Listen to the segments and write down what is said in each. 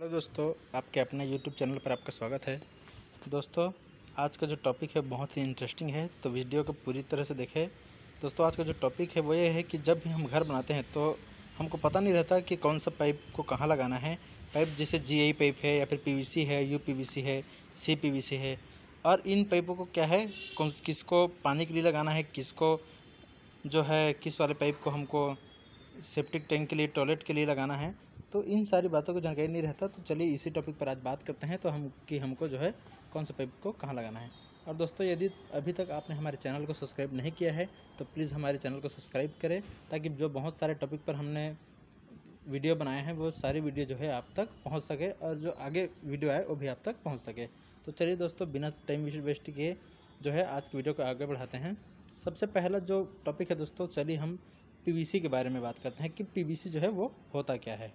hello दोस्तों आपके अपने यूट्यूब चैनल पर आपका स्वागत है दोस्तों आज का जो टॉपिक है बहुत ही इंटरेस्टिंग है तो वीडियो को पूरी तरह से देखें दोस्तों आज का जो टॉपिक है वो ये है कि जब भी हम घर बनाते हैं तो हमको पता नहीं रहता कि कौन सा पाइप को कहाँ लगाना है पाइप जैसे जी आई पाइप है या फिर पी है यू पी है सी पी है और इन पाइपों को क्या है कौन किसको पानी के लिए लगाना है किसको जो है किस वाले पाइप को हमको सेप्टिक टैंक के लिए टॉयलेट के लिए लगाना है तो इन सारी बातों को जानकारी नहीं रहता तो चलिए इसी टॉपिक पर आज बात करते हैं तो हम कि हमको जो है कौन सा पाइप को कहाँ लगाना है और दोस्तों यदि अभी तक आपने हमारे चैनल को सब्सक्राइब नहीं किया है तो प्लीज़ हमारे चैनल को सब्सक्राइब करें ताकि जो बहुत सारे टॉपिक पर हमने वीडियो बनाए हैं वो सारी वीडियो जो है आप तक पहुंच सके और जो आगे वीडियो आए वो भी आप तक पहुंच सके तो चलिए दोस्तों बिना टाइम वेस्ट किए जो है आज की वीडियो को आगे बढ़ाते हैं सबसे पहला जो टॉपिक है दोस्तों चलिए हम पीवीसी के बारे में बात करते हैं कि पीवीसी जो है वो होता क्या है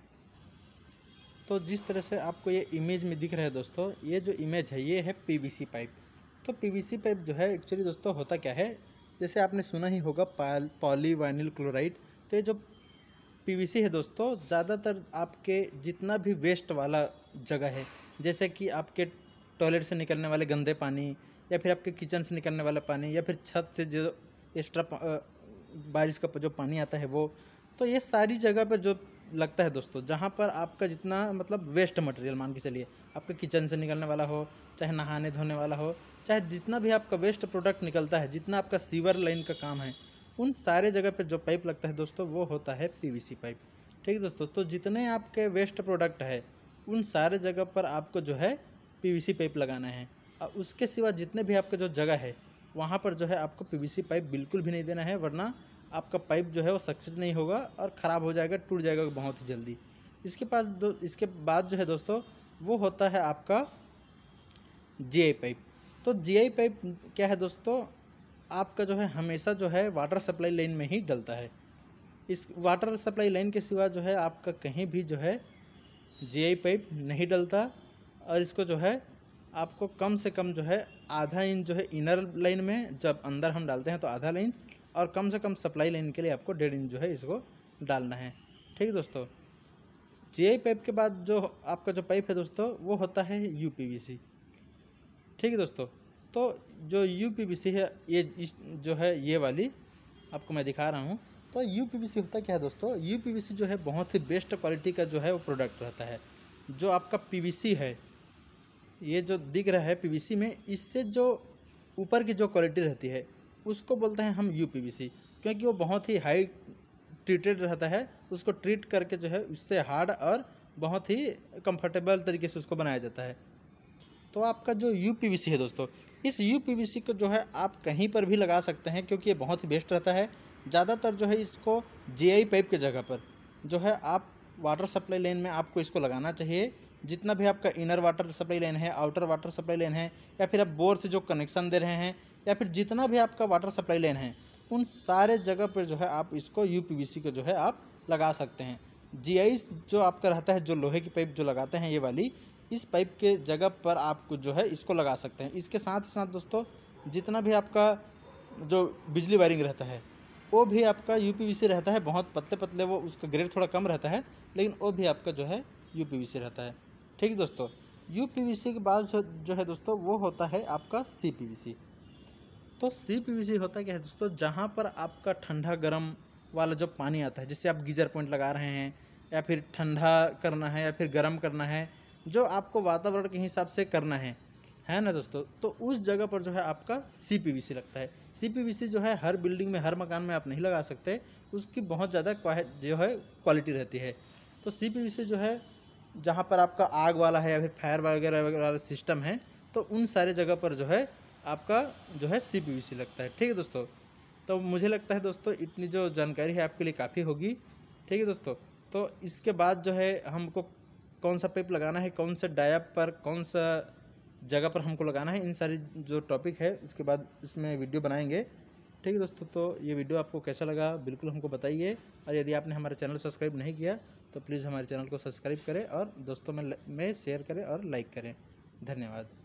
तो जिस तरह से आपको ये इमेज में दिख रहा है दोस्तों ये जो इमेज है ये है पीवीसी पाइप तो पीवीसी पाइप जो है एक्चुअली दोस्तों होता क्या है जैसे आपने सुना ही होगा पॉलीवाइनिल क्लोराइड तो ये जो पीवीसी है दोस्तों ज़्यादातर आपके जितना भी वेस्ट वाला जगह है जैसे कि आपके टॉयलेट से निकलने वाले गंदे पानी या फिर आपके किचन से निकलने वाला पानी या फिर छत से जो एक्स्ट्रा बारिश का जो पानी आता है वो तो ये सारी जगह पर जो लगता है दोस्तों जहाँ पर आपका जितना मतलब वेस्ट मटेरियल मान के चलिए आपके किचन से निकलने वाला हो चाहे नहाने धोने वाला हो चाहे जितना भी आपका वेस्ट प्रोडक्ट निकलता है जितना आपका सीवर लाइन का काम है उन सारे जगह पर जो पाइप लगता है दोस्तों वो होता है पी पाइप ठीक है दोस्तों तो जितने आपके वेस्ट प्रोडक्ट है उन सारे जगह पर आपको जो है पी पाइप लगाना है और उसके सिवा जितने भी आपका जो जगह है वहाँ पर जो है आपको पी पाइप बिल्कुल भी नहीं देना है वरना आपका पाइप जो है वो सक्सेस नहीं होगा और ख़राब हो जाएगा टूट जाएगा बहुत ही जल्दी इसके पास दो इसके बाद जो है दोस्तों वो होता है आपका जी पाइप तो जी पाइप क्या है दोस्तों आपका जो है हमेशा जो है वाटर सप्लाई लाइन में ही डलता है इस वाटर सप्लाई लाइन के सिवा जो है आपका कहीं भी जो है जी पाइप नहीं डलता और इसको जो है आपको कम से कम जो है आधा इंच जो है इनर लाइन में जब अंदर हम डालते हैं तो आधा लाइन और कम से कम सप्लाई लाइन के लिए आपको डेढ़ इंच जो है इसको डालना है ठीक है दोस्तों जे पाइप के बाद जो आपका जो पाइप है दोस्तों वो होता है यू ठीक है दोस्तों तो जो यू है ये इस जो है ये वाली आपको मैं दिखा रहा हूँ तो यू होता क्या है दोस्तों यू जो है बहुत ही बेस्ट क्वालिटी का जो है वो प्रोडक्ट रहता है जो आपका पी है ये जो दिख रहा है पी में इससे जो ऊपर की जो क्वालिटी रहती है उसको बोलते हैं हम यू क्योंकि वो बहुत ही हाई ट्रीटेड रहता है उसको ट्रीट करके जो है उससे हार्ड और बहुत ही कंफर्टेबल तरीके से उसको बनाया जाता है तो आपका जो यू है दोस्तों इस यू को जो है आप कहीं पर भी लगा सकते हैं क्योंकि ये बहुत ही बेस्ट रहता है ज़्यादातर जो है इसको जे पाइप के जगह पर जो है आप वाटर सप्लाई लेन में आपको इसको लगाना चाहिए जितना भी आपका इनर वाटर सप्लाई लेन है आउटर वाटर सप्लाई लेन है या फिर आप बोर से जो कनेक्शन दे रहे हैं या फिर जितना भी आपका वाटर सप्लाई लाइन है उन सारे जगह पर जो है आप इसको यू को जो है आप लगा सकते हैं जी जो आपका रहता है जो लोहे की पाइप जो लगाते हैं ये वाली इस पाइप के जगह पर आप जो है इसको लगा सकते हैं इसके साथ ही साथ दोस्तों जितना भी आपका जो बिजली वायरिंग रहता है वो भी आपका यू रहता है बहुत पतले पतले वो उसका ग्रेड थोड़ा कम रहता है लेकिन वो भी आपका जो है यू रहता है ठीक है दोस्तों यू के बाद जो है दोस्तों वो होता है आपका सी तो सी पी होता क्या है दोस्तों जहाँ पर आपका ठंडा गर्म वाला जो पानी आता है जिससे आप गीजर पॉइंट लगा रहे हैं या फिर ठंडा करना है या फिर गर्म करना है जो आपको वातावरण के हिसाब से करना है है ना दोस्तों तो उस जगह पर जो है आपका सी पी लगता है सी जो है हर बिल्डिंग में हर मकान में आप नहीं लगा सकते उसकी बहुत ज़्यादा जो है क्वालिटी रहती है तो सी जो है जहाँ पर आपका आग वाला है या फिर फायर वगैरह वगैरह वाला सिस्टम है तो उन सारे जगह पर जो है आपका जो है सी लगता है ठीक है दोस्तों तो मुझे लगता है दोस्तों इतनी जो जानकारी है आपके लिए काफ़ी होगी ठीक है दोस्तों तो इसके बाद जो है हमको कौन सा पेप लगाना है कौन सा डायप पर कौन सा जगह पर हमको लगाना है इन सारी जो टॉपिक है उसके बाद इसमें वीडियो बनाएंगे ठीक है दोस्तों तो ये वीडियो आपको कैसा लगा बिल्कुल हमको बताइए और यदि आपने हमारे चैनल सब्सक्राइब नहीं किया तो प्लीज़ हमारे चैनल को सब्सक्राइब करें और दोस्तों में में शेयर करें और लाइक करें धन्यवाद